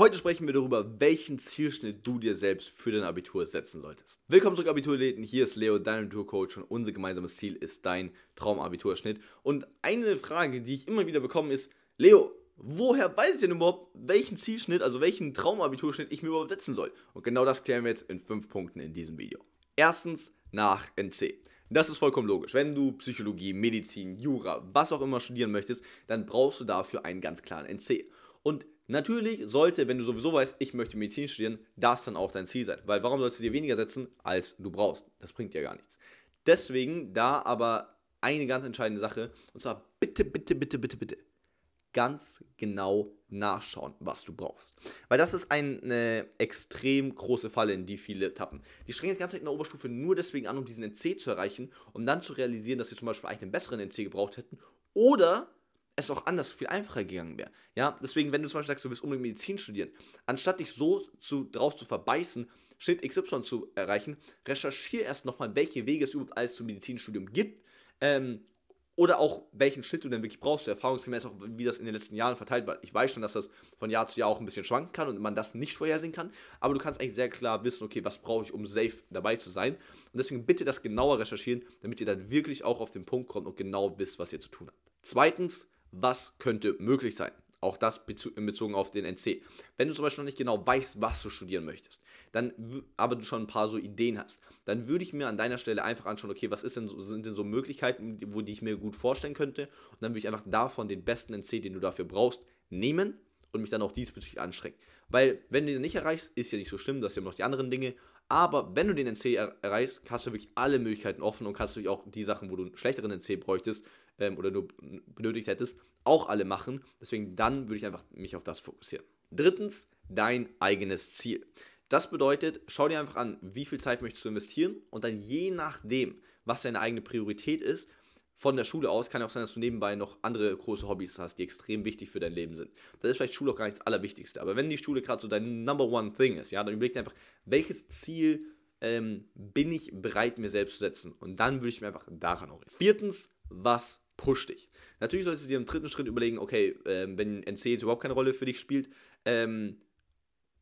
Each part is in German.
Heute sprechen wir darüber, welchen Zielschnitt du dir selbst für dein Abitur setzen solltest. Willkommen zurück, Abiturläden. Hier ist Leo, dein Abiturcoach und unser gemeinsames Ziel ist dein Traumabiturschnitt. Und eine Frage, die ich immer wieder bekomme, ist: Leo, woher weiß ich denn überhaupt, welchen Zielschnitt, also welchen Traumabiturschnitt ich mir überhaupt setzen soll? Und genau das klären wir jetzt in fünf Punkten in diesem Video. Erstens nach NC. Das ist vollkommen logisch. Wenn du Psychologie, Medizin, Jura, was auch immer studieren möchtest, dann brauchst du dafür einen ganz klaren NC. Und Natürlich sollte, wenn du sowieso weißt, ich möchte Medizin studieren, das dann auch dein Ziel sein. Weil warum sollst du dir weniger setzen, als du brauchst? Das bringt dir gar nichts. Deswegen da aber eine ganz entscheidende Sache. Und zwar bitte, bitte, bitte, bitte, bitte ganz genau nachschauen, was du brauchst. Weil das ist eine extrem große Falle, in die viele tappen. Die strengen das ganze Zeit in der Oberstufe nur deswegen an, um diesen NC zu erreichen, um dann zu realisieren, dass sie zum Beispiel eigentlich einen besseren NC gebraucht hätten oder es auch anders viel einfacher gegangen wäre. Ja, deswegen, wenn du zum Beispiel sagst, du willst unbedingt Medizin studieren, anstatt dich so zu, drauf zu verbeißen, Schnitt XY zu erreichen, recherchiere erst nochmal, welche Wege es überhaupt alles zum Medizinstudium gibt. Ähm, oder auch welchen Schnitt du denn wirklich brauchst. Erfahrungsgemäß auch, wie das in den letzten Jahren verteilt war. Ich weiß schon, dass das von Jahr zu Jahr auch ein bisschen schwanken kann und man das nicht vorhersehen kann. Aber du kannst eigentlich sehr klar wissen, okay, was brauche ich, um safe dabei zu sein. Und deswegen bitte das genauer recherchieren, damit ihr dann wirklich auch auf den Punkt kommt und genau wisst, was ihr zu tun habt. Zweitens, was könnte möglich sein. Auch das in Bezug auf den NC. Wenn du zum Beispiel noch nicht genau weißt, was du studieren möchtest, dann aber du schon ein paar so Ideen hast, dann würde ich mir an deiner Stelle einfach anschauen, okay, was denn, sind denn so Möglichkeiten, wo die ich mir gut vorstellen könnte? Und dann würde ich einfach davon den besten NC, den du dafür brauchst, nehmen und mich dann auch diesbezüglich anstrengen. Weil, wenn du den nicht erreichst, ist ja nicht so schlimm, dass du ja noch die anderen Dinge, aber wenn du den NC er erreichst, hast du wirklich alle Möglichkeiten offen und kannst du auch die Sachen, wo du einen schlechteren NC bräuchtest ähm, oder nur benötigt hättest, auch alle machen. Deswegen dann würde ich einfach mich auf das fokussieren. Drittens, dein eigenes Ziel. Das bedeutet, schau dir einfach an, wie viel Zeit möchtest du investieren und dann je nachdem, was deine eigene Priorität ist, von der Schule aus kann ja auch sein, dass du nebenbei noch andere große Hobbys hast, die extrem wichtig für dein Leben sind. Das ist vielleicht Schule auch gar nicht das Allerwichtigste. Aber wenn die Schule gerade so dein Number One Thing ist, ja, dann überleg dir einfach, welches Ziel ähm, bin ich bereit, mir selbst zu setzen? Und dann würde ich mir einfach daran orientieren. Viertens, was pusht dich? Natürlich solltest du dir im dritten Schritt überlegen, okay, ähm, wenn NC jetzt überhaupt keine Rolle für dich spielt, ähm,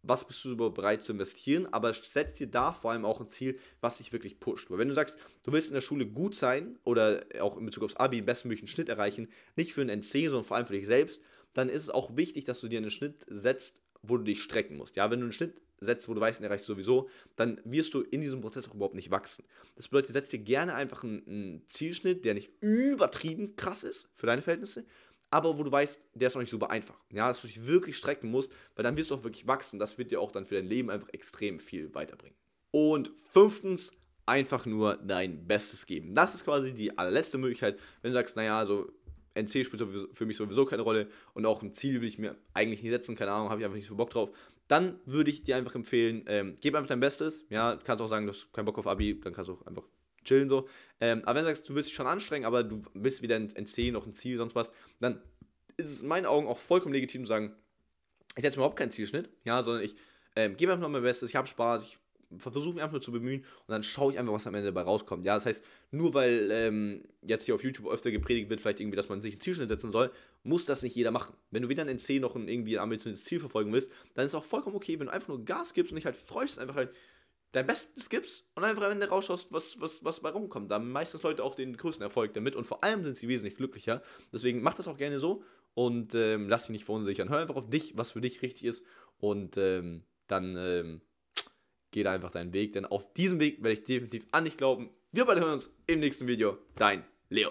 was bist du überhaupt bereit zu investieren, aber setz dir da vor allem auch ein Ziel, was dich wirklich pusht. Weil wenn du sagst, du willst in der Schule gut sein oder auch in Bezug aufs Abi den bestmöglichen Schnitt erreichen, nicht für ein NC, sondern vor allem für dich selbst, dann ist es auch wichtig, dass du dir einen Schnitt setzt, wo du dich strecken musst. Ja, wenn du einen Schnitt setzt, wo du weißt, den erreichst du sowieso, dann wirst du in diesem Prozess auch überhaupt nicht wachsen. Das bedeutet, setz dir gerne einfach einen, einen Zielschnitt, der nicht übertrieben krass ist für deine Verhältnisse, aber wo du weißt, der ist noch nicht super einfach. Ja, dass du dich wirklich strecken musst, weil dann wirst du auch wirklich wachsen und das wird dir auch dann für dein Leben einfach extrem viel weiterbringen. Und fünftens, einfach nur dein Bestes geben. Das ist quasi die allerletzte Möglichkeit, wenn du sagst, naja, so NC spielt für mich sowieso keine Rolle und auch ein Ziel will ich mir eigentlich nicht setzen, keine Ahnung, habe ich einfach nicht so Bock drauf, dann würde ich dir einfach empfehlen, ähm, gib einfach dein Bestes, ja, kannst auch sagen, du hast keinen Bock auf Abi, dann kannst du auch einfach chillen so. Ähm, aber wenn du sagst, du willst dich schon anstrengen, aber du bist weder ein Ziel noch ein Ziel, sonst was, dann ist es in meinen Augen auch vollkommen legitim zu sagen, ich setze mir überhaupt keinen Zielschnitt, ja, sondern ich ähm, gebe einfach nur mein Bestes, ich habe Spaß, ich versuche mich einfach nur zu bemühen und dann schaue ich einfach, was am Ende dabei rauskommt. Ja, das heißt, nur weil ähm, jetzt hier auf YouTube öfter gepredigt wird, vielleicht irgendwie, dass man sich einen Zielschnitt setzen soll, muss das nicht jeder machen. Wenn du weder ein NC noch ein irgendwie ein ambitioniertes Ziel verfolgen willst, dann ist es auch vollkommen okay, wenn du einfach nur Gas gibst und dich halt freust, einfach halt dein Bestes gibst und einfach am Ende rausschaust, was, was, was bei rumkommt. Da haben meistens Leute auch den größten Erfolg damit und vor allem sind sie wesentlich glücklicher. Deswegen mach das auch gerne so und ähm, lass dich nicht verunsichern. Hör einfach auf dich, was für dich richtig ist und ähm, dann ähm, geh da einfach deinen Weg, denn auf diesem Weg werde ich definitiv an dich glauben. Wir beide hören uns im nächsten Video. Dein Leo.